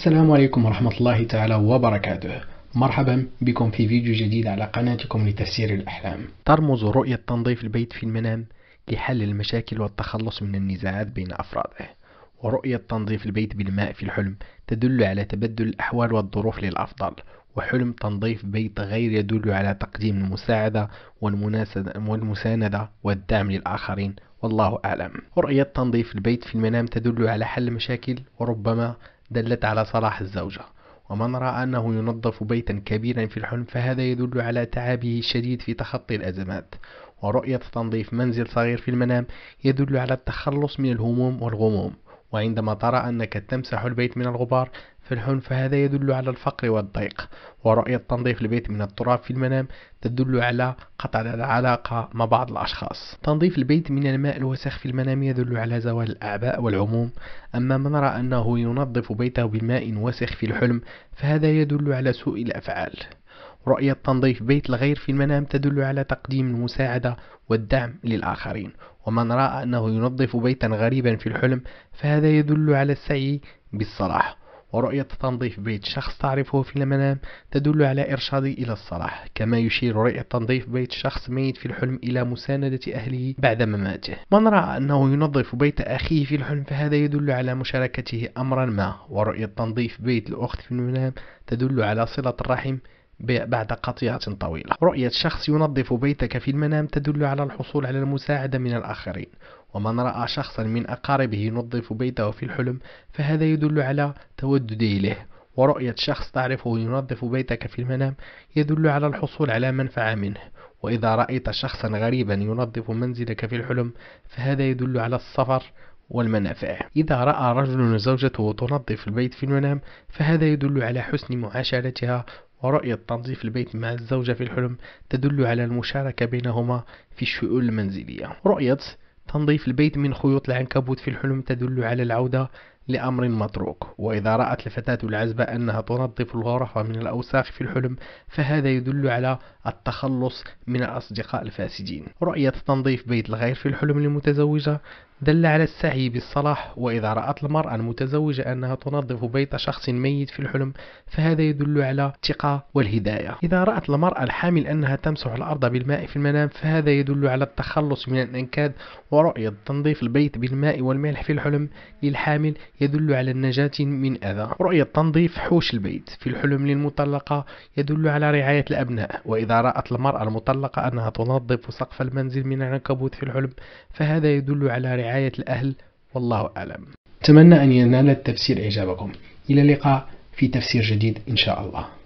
السلام عليكم ورحمة الله تعالى وبركاته مرحبا بكم في فيديو جديد على قناتكم لتفسير الأحلام ترمز رؤية تنظيف البيت في المنام لحل المشاكل والتخلص من النزاعات بين أفراده ورؤية تنظيف البيت بالماء في الحلم تدل على تبدل الأحوال والظروف للأفضل وحلم تنظيف بيت غير يدل على تقديم المساعدة والمساندة والدعم للآخرين والله أعلم رؤية تنظيف البيت في المنام تدل على حل مشاكل وربما دلت على صلاح الزوجة ومن رأى أنه ينظف بيتا كبيرا في الحلم فهذا يدل على تعبه الشديد في تخطي الأزمات ورؤية تنظيف منزل صغير في المنام يدل على التخلص من الهموم والغموم وعندما ترى أنك تمسح البيت من الغبار في الحلم فهذا يدل على الفقر والضيق ورؤية تنظيف البيت من التراب في المنام تدل على قطع العلاقة مع بعض الأشخاص تنظيف البيت من الماء الوسخ في المنام يدل على زوال الأعباء والعموم أما من رأى أنه ينظف بيته بماء وسخ في الحلم فهذا يدل على سوء الأفعال رؤية تنظيف بيت الغير في المنام تدل على تقديم المساعدة والدعم للآخرين ومن رأى أنه ينظف بيتا غريبا في الحلم فهذا يدل على السعي بالصلاح ورؤية تنظيف بيت شخص تعرفه في المنام تدل على إرشاد إلى الصلاح كما يشير رؤية تنظيف بيت شخص ميت في الحلم إلى مساندة أهله بعد مماته من رأى أنه ينظف بيت أخيه في الحلم فهذا يدل على مشاركته أمرا ما ورؤية تنظيف بيت الأخت في المنام تدل على صلة الرحم بعد قطيعة طويلة رؤية شخص ينظف بيتك في المنام تدل على الحصول على المساعدة من الآخرين ومن رأى شخصا من أقاربه ينظف بيته في الحلم فهذا يدل على تودده له ورؤية شخص تعرفه ينظف بيتك في المنام يدل على الحصول على منفعة منه وإذا رأيت شخصا غريبا ينظف منزلك في الحلم فهذا يدل على السفر والمنافع إذا رأى رجل زوجته تنظف البيت في المنام فهذا يدل على حسن معاشرتها ورؤية تنظيف البيت مع الزوجة في الحلم تدل على المشاركة بينهما في الشؤون المنزلية رؤية تنظيف البيت من خيوط العنكبوت في الحلم تدل على العودة لأمر متروك وإذا رأت الفتاة العزبة أنها تنظف الغرفة من الأوساخ في الحلم فهذا يدل على التخلص من الأصدقاء الفاسدين رؤية تنظيف بيت الغير في الحلم للمتزوجة دل على السعي بالصلاح وإذا رأت المرأة المتزوجة أنها تنظف بيت شخص ميت في الحلم فهذا يدل على الثقة والهداية إذا رأت المرأة الحامل أنها تمسح الأرض بالماء في المنام فهذا يدل على التخلص من الأنكاد ورؤية تنظيف البيت بالماء والملح في الحلم للحامل يدل على النجاة من أذى رؤية تنظيف حوش البيت في الحلم للمطلقة يدل على رعاية الأبناء وإذا رأت المرأة المطلقة أنها تنظف سقف المنزل من العنكبوت في الحلم فهذا يدل على رعاية الأهل والله أعلم تمنى أن ينال التفسير إعجابكم إلى اللقاء في تفسير جديد إن شاء الله